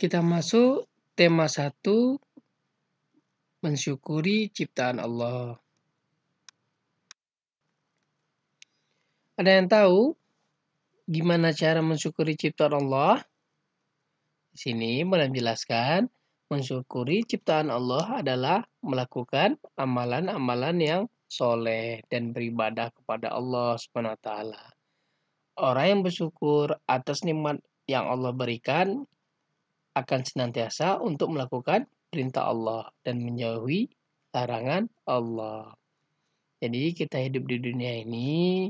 Kita masuk tema 1 mensyukuri ciptaan Allah. Ada yang tahu gimana cara mensyukuri ciptaan Allah? Di sini boleh menjelaskan mensyukuri ciptaan Allah adalah melakukan amalan-amalan yang soleh dan beribadah kepada Allah Subhanahu wa taala. Orang yang bersyukur atas nikmat yang Allah berikan akan senantiasa untuk melakukan perintah Allah dan menjauhi larangan Allah. Jadi kita hidup di dunia ini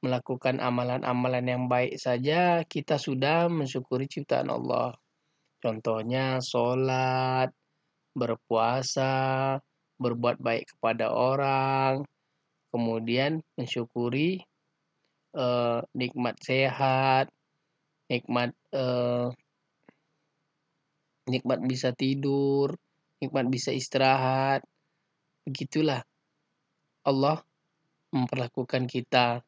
melakukan amalan-amalan yang baik saja kita sudah mensyukuri ciptaan Allah. Contohnya sholat, berpuasa, berbuat baik kepada orang, kemudian mensyukuri eh, nikmat sehat, nikmat eh, nikmat bisa tidur, nikmat bisa istirahat. Begitulah Allah memperlakukan kita.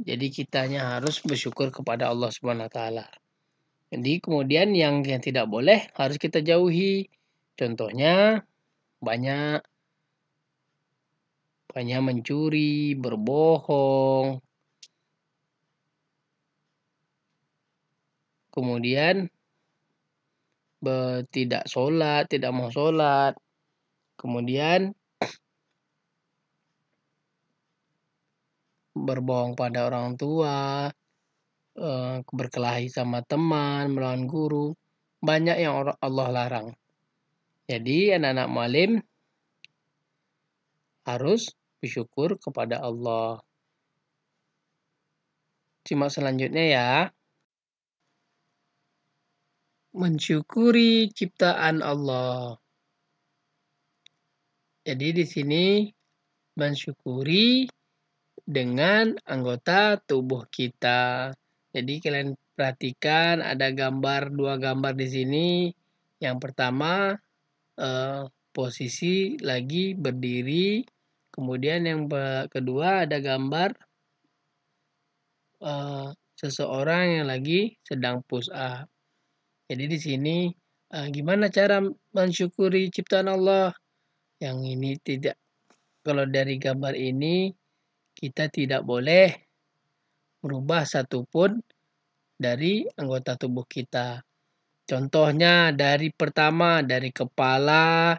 Jadi kitanya harus bersyukur kepada Allah Subhanahu wa taala. Jadi kemudian yang yang tidak boleh harus kita jauhi. Contohnya banyak banyak mencuri, berbohong. Kemudian tidak sholat, tidak mau sholat. Kemudian berbohong pada orang tua, eh, berkelahi sama teman, melawan guru. Banyak yang Allah larang. Jadi anak-anak malim harus bersyukur kepada Allah. Cuma selanjutnya ya mensyukuri ciptaan Allah. Jadi di sini mensyukuri dengan anggota tubuh kita. Jadi kalian perhatikan ada gambar dua gambar di sini. Yang pertama eh, posisi lagi berdiri, kemudian yang kedua ada gambar eh, seseorang yang lagi sedang push up. Jadi di sini uh, gimana cara mensyukuri ciptaan Allah? Yang ini tidak. Kalau dari gambar ini kita tidak boleh merubah satupun dari anggota tubuh kita. Contohnya dari pertama dari kepala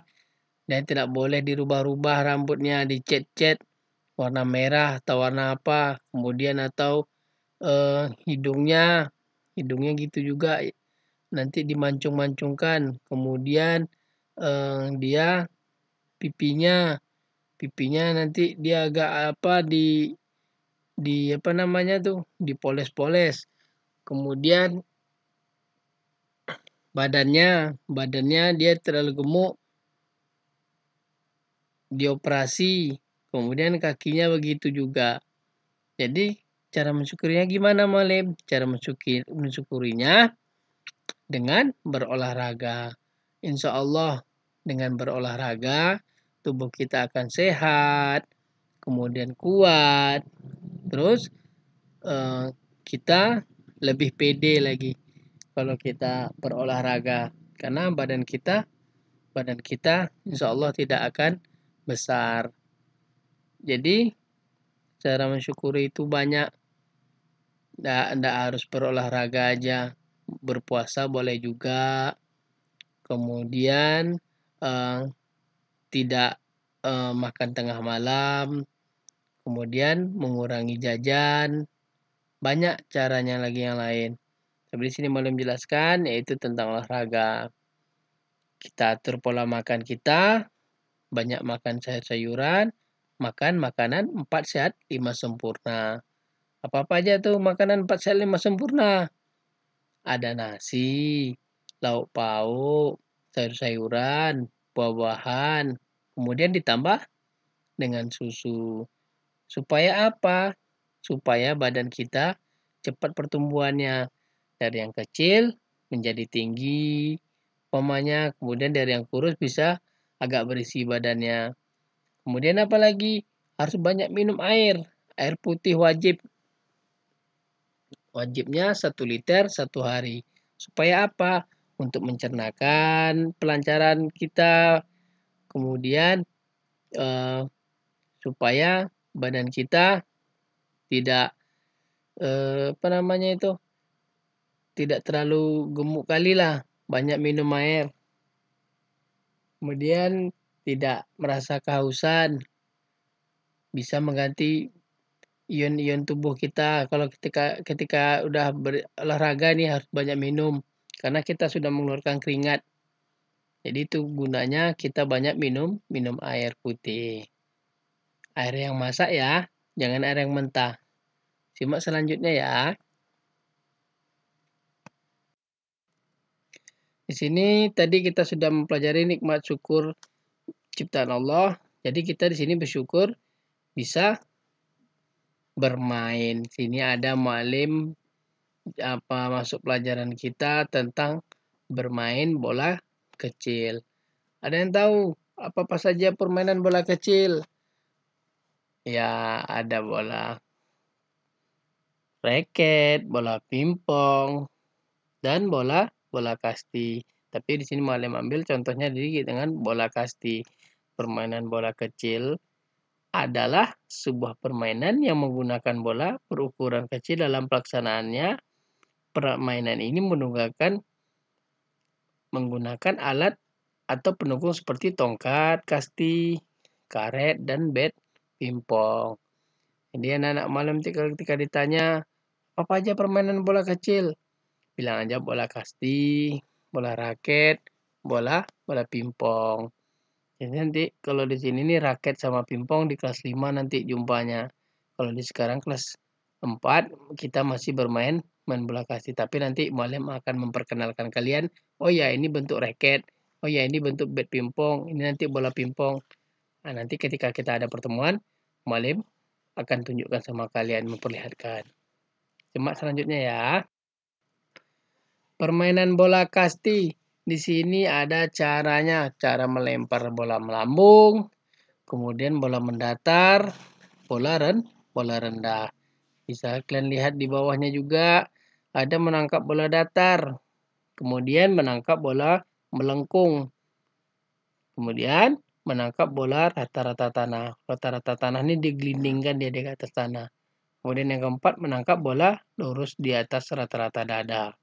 dan tidak boleh dirubah-rubah rambutnya dicet-cet warna merah atau warna apa kemudian atau uh, hidungnya hidungnya gitu juga nanti dimancung-mancungkan kemudian eh, dia pipinya pipinya nanti dia agak apa di di apa namanya tuh dipoles-poles kemudian badannya badannya dia terlalu gemuk dioperasi kemudian kakinya begitu juga jadi cara mensyukurinya gimana Malem? cara mensyukurinya dengan berolahraga. Insya Allah dengan berolahraga tubuh kita akan sehat, kemudian kuat, terus eh, kita lebih pede lagi kalau kita berolahraga karena badan kita badan kita insya Allah tidak akan besar. Jadi cara mensyukuri itu banyak. tidak harus berolahraga aja berpuasa boleh juga kemudian eh, tidak eh, makan tengah malam kemudian mengurangi jajan banyak caranya lagi yang lain tapi di sini belum jelaskan yaitu tentang olahraga kita atur pola makan kita banyak makan sayur-sayuran makan makanan empat sehat lima sempurna apa-apa aja tuh makanan empat sehat lima sempurna ada nasi, lauk pauk, sayur-sayuran, buah-buahan, kemudian ditambah dengan susu. Supaya apa? Supaya badan kita cepat pertumbuhannya. Dari yang kecil menjadi tinggi, umpamanya kemudian dari yang kurus bisa agak berisi badannya. Kemudian apa lagi? Harus banyak minum air. Air putih wajib Wajibnya satu liter satu hari. Supaya apa? Untuk mencernakan pelancaran kita. Kemudian eh, supaya badan kita tidak eh, apa namanya itu tidak terlalu gemuk kali lah banyak minum air kemudian tidak merasa kehausan bisa mengganti ion-ion tubuh kita. Kalau ketika ketika udah berolahraga nih harus banyak minum karena kita sudah mengeluarkan keringat. Jadi itu gunanya kita banyak minum minum air putih. Air yang masak ya, jangan air yang mentah. Simak selanjutnya ya. Di sini tadi kita sudah mempelajari nikmat syukur ciptaan Allah. Jadi kita di sini bersyukur bisa bermain. Sini ada malim apa masuk pelajaran kita tentang bermain bola kecil. Ada yang tahu apa apa saja permainan bola kecil? Ya, ada bola raket, bola pingpong, dan bola bola kasti. Tapi di sini malam ambil contohnya diri dengan bola kasti. Permainan bola kecil adalah sebuah permainan yang menggunakan bola berukuran kecil dalam pelaksanaannya. Permainan ini menunggalkan menggunakan alat atau pendukung seperti tongkat, kasti, karet, dan bed pimpong. Jadi anak-anak malam ketika ditanya, apa aja permainan bola kecil? Bilang aja bola kasti, bola raket, bola, bola pingpong. Jadi ya, nanti kalau di sini nih raket sama pingpong di kelas 5 nanti jumpanya. Kalau di sekarang kelas 4 kita masih bermain main bola kasti tapi nanti malam akan memperkenalkan kalian, oh ya ini bentuk raket, oh ya ini bentuk bed pingpong, ini nanti bola pingpong. Nah, nanti ketika kita ada pertemuan, malam akan tunjukkan sama kalian memperlihatkan. Cuma selanjutnya ya. Permainan bola kasti di sini ada caranya, cara melempar bola melambung, kemudian bola mendatar, bola ren, bola rendah. Bisa kalian lihat di bawahnya juga ada menangkap bola datar, kemudian menangkap bola melengkung. Kemudian menangkap bola rata-rata tanah. Rata-rata tanah ini digelindingkan dia di atas tanah. Kemudian yang keempat menangkap bola lurus di atas rata-rata dada.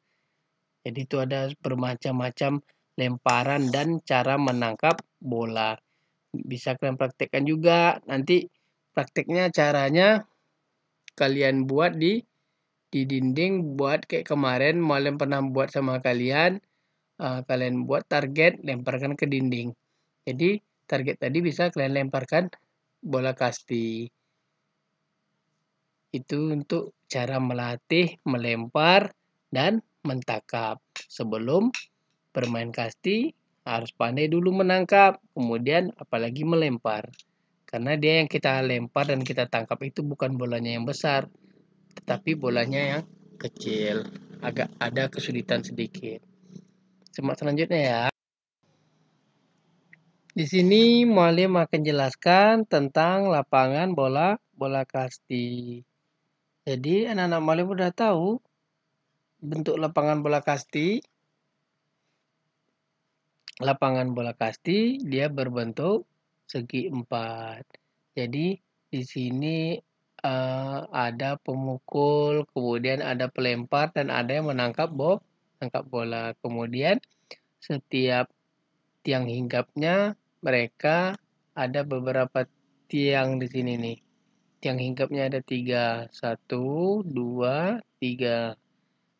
Jadi itu ada bermacam-macam lemparan dan cara menangkap bola. Bisa kalian praktekkan juga. Nanti prakteknya caranya kalian buat di di dinding buat kayak kemarin malam pernah buat sama kalian uh, kalian buat target lemparkan ke dinding jadi target tadi bisa kalian lemparkan bola kasti itu untuk cara melatih melempar dan mentakap. Sebelum bermain kasti harus pandai dulu menangkap, kemudian apalagi melempar. Karena dia yang kita lempar dan kita tangkap itu bukan bolanya yang besar, tetapi bolanya yang kecil. Agak ada kesulitan sedikit. Semak selanjutnya ya. Di sini Mualim akan jelaskan tentang lapangan bola bola kasti. Jadi anak-anak Mualim sudah tahu bentuk lapangan bola kasti. Lapangan bola kasti dia berbentuk segi empat. Jadi di sini uh, ada pemukul, kemudian ada pelempar dan ada yang menangkap bola, tangkap bola. Kemudian setiap tiang hinggapnya mereka ada beberapa tiang di sini nih. Tiang hinggapnya ada tiga, satu, dua, tiga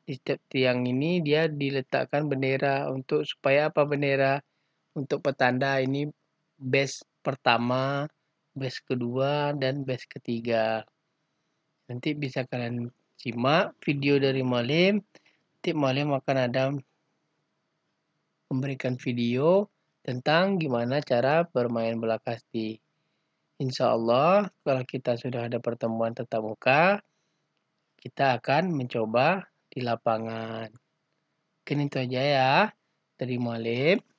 di setiap tiang ini dia diletakkan bendera untuk supaya apa bendera untuk petanda ini base pertama, base kedua dan base ketiga. Nanti bisa kalian simak video dari Malim. Nanti Malim akan ada memberikan video tentang gimana cara bermain bola kasti. Insya Allah, kalau kita sudah ada pertemuan tetap muka, kita akan mencoba di lapangan. Mungkin itu aja ya dari Mualim.